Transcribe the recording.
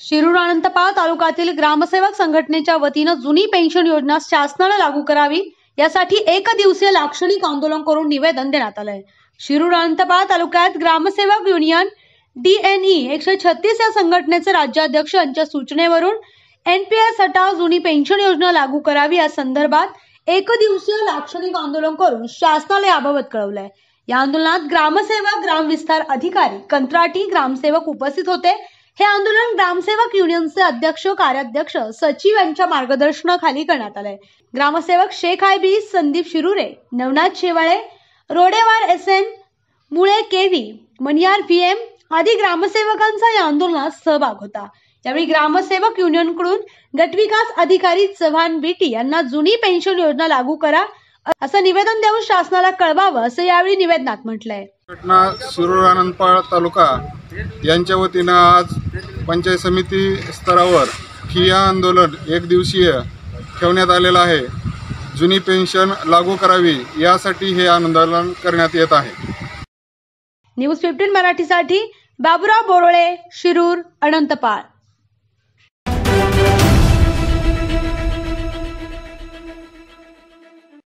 शिरूर अनंतपाळ तालुक्यातील ग्रामसेवक संघटनेच्या वतीनं जुनी पेन्शन योजना शासनाला लागू करावी यासाठी एक दिवसीय लाक्षणिक आंदोलन करून निवेदन देण्यात आलंय शिरूर अनंतपाळ तालुक्यात ग्रामसेवक युनियन डीएनई एकशे छत्तीस या संघटनेचे राज्याध्यक्ष यांच्या सूचनेवरून एस हटाव जुनी पेन्शन योजना लागू करावी या संदर्भात एक दिवसीय लाक्षणिक आंदोलन करून शासनाला याबाबत कळवलंय या आंदोलनात ग्रामसेवक ग्रामविस्तार अधिकारी कंत्राटी ग्रामसेवक उपस्थित होते हे आंदोलन ग्रामसेवक युनियनचे अध्यक्ष कार्याध्यक्ष सचिव यांच्या मार्गदर्शनाखाली करण्यात आलंय ग्रामसेवक Shaikh I B Sandeep Shirure Navnath Shewale Rodewar S N Mule K V Maniyar V M आदी ग्रामसेवकांचा या आंदोलनात सहभाग होता यावेळी ग्रामसेवक युनियन युनियनकडून गटविकास अधिकारी चव्हाण बीटी यांना जुनी पेन्शन योजना लागू करा असं निवेदन देऊन शासनाला कळवावं असं यावेळी निवेदनात म्हटलंय घटना तालुका यांच्या वतीनं आज पंचायत समिती स्तरावर ठिय्या आंदोलन एक दिवसीय ठेवण्यात आलेलं आहे जुनी पेन्शन लागू करावी यासाठी हे आंदोलन करण्यात येत आहे न्यूज फिफ्टीन मराठीसाठी बाबुराव बोरोळे शिरूर अनंतपाळ